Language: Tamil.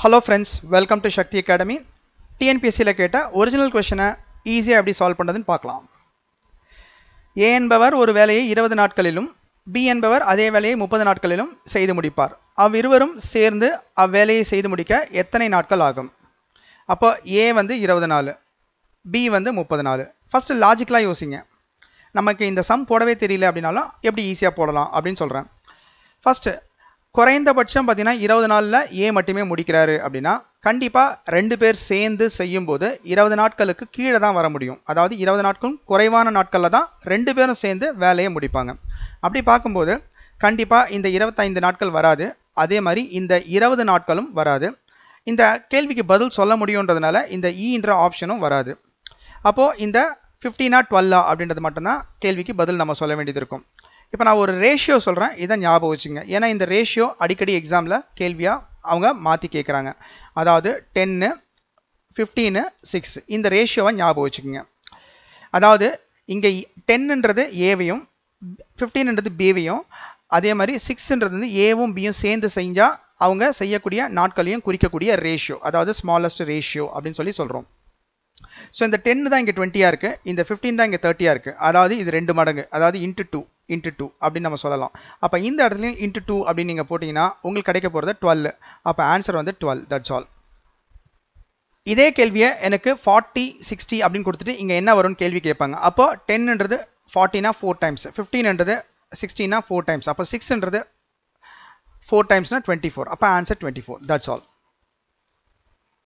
hello friends welcome to Sakthi academy டிஎன்பிஎஸ்சியில் கேட்ட ஒரிஜினல் கொஷனை ஈஸியாக எப்படி சால்வ் பண்ணுறதுன்னு பார்க்கலாம் ஏ என்பவர் ஒரு வேலையை இருபது நாட்களிலும் பி என்பவர் அதே வேலையை முப்பது நாட்களிலும் செய்து முடிப்பார் அவ்விருவரும் சேர்ந்து அவ்வேலையை செய்து முடிக்க எத்தனை நாட்கள் ஆகும் அப்போ ஏ வந்து இருபது நாள் பி வந்து முப்பது நாள் ஃபஸ்ட்டு லாஜிக்கலாக யோசிங்க நமக்கு இந்த சம் போடவே தெரியல அப்படின்னாலும் எப்படி ஈஸியாக போடலாம் அப்படின்னு சொல்கிறேன் ஃபஸ்ட்டு குறைந்தபட்சம் பார்த்தீங்கன்னா இருபது நாளில் ஏ மட்டுமே முடிக்கிறாரு அப்படின்னா கண்டிப்பாக ரெண்டு பேர் சேர்ந்து செய்யும்போது இருபது நாட்களுக்கு கீழே தான் வர முடியும் அதாவது இருபது நாட்களும் குறைவான நாட்களில் தான் ரெண்டு பேரும் சேர்ந்து வேலையை முடிப்பாங்க அப்படி பார்க்கும்போது கண்டிப்பாக இந்த இருபத்தைந்து நாட்கள் வராது அதே மாதிரி இந்த இருபது நாட்களும் வராது இந்த கேள்விக்கு பதில் சொல்ல முடியுன்றதுனால இந்த ஈன்ற e ஆப்ஷனும் வராது அப்போது இந்த ஃபிஃப்டீனா டுவெல்லா அப்படின்றது மட்டும்தான் கேள்விக்கு பதில் நம்ம சொல்ல வேண்டியது இருக்கும் இப்போ நான் ஒரு ரேஷியோ சொல்கிறேன் இதை ஞாபகம் வச்சுங்க ஏன்னா இந்த ரேஷியோ அடிக்கடி எக்ஸாமில் கேள்வியாக அவங்க மாற்றி கேட்குறாங்க அதாவது டென்னு ஃபிஃப்டீனு சிக்ஸ் இந்த ரேஷியோவை ஞாபகம் வச்சுக்கோங்க அதாவது இங்கே டென்னுன்றது ஏவையும் ஃபிஃப்டீன்ன்றது பிவையும் அதே மாதிரி சிக்ஸ்ன்றது வந்து ஏவும் பியும் சேர்ந்து செஞ்சால் அவங்க செய்யக்கூடிய நாட்களையும் குறிக்கக்கூடிய ரேஷியோ அதாவது ஸ்மாலஸ்ட் ரேஷியோ அப்படின்னு சொல்லி சொல்கிறோம் ஸோ இந்த டென்னு தான் இங்கே டுவெண்ட்டியாக இருக்குது இந்த ஃபிஃப்டீன் தான் இங்கே தேர்ட்டியாக இருக்குது அதாவது இது ரெண்டு மடங்கு அதாவது இன்ட்டு டூ இன்ட்டு டூ அப்படின்னு நம்ம சொல்லலாம் அப்போ இந்த இடத்துலையும் இன்ட்டு டூ அப்படின்னு நீங்கள் போட்டிங்கன்னா உங்களுக்கு கிடைக்க போகிறது டுவெல் அப்போ ஆன்சர் வந்து டுவெல் தட்ஸ் ஆல் இதே கேள்வியை எனக்கு ஃபார்ட்டி சிக்ஸ்டி அப்படின்னு கொடுத்துட்டு இங்கே என்ன வரும்னு கேள்வி கேட்பாங்க அப்போ டென்ன்றது ஃபார்ட்டினா ஃபோர் டைம்ஸ் ஃபிஃப்டீன்ன்றது சிக்ஸ்டீனா ஃபோர் டைம்ஸ் அப்போ சிக்ஸ்ன்றது ஃபோர் டைம்ஸ்னா டுவெண்ட்டி ஃபோர் அப்போ answer twenty four that's all